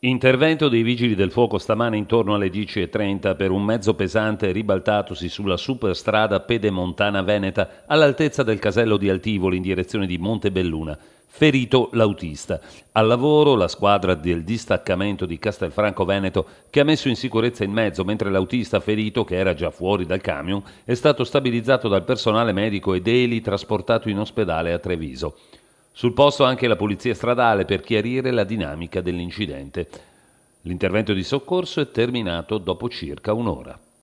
Intervento dei vigili del fuoco stamane intorno alle 10.30 per un mezzo pesante ribaltatosi sulla superstrada Pedemontana Veneta all'altezza del casello di Altivoli in direzione di Montebelluna. Ferito l'autista. Al lavoro la squadra del distaccamento di Castelfranco Veneto che ha messo in sicurezza il mezzo mentre l'autista ferito, che era già fuori dal camion, è stato stabilizzato dal personale medico ed Eli trasportato in ospedale a Treviso. Sul posto anche la polizia stradale per chiarire la dinamica dell'incidente. L'intervento di soccorso è terminato dopo circa un'ora.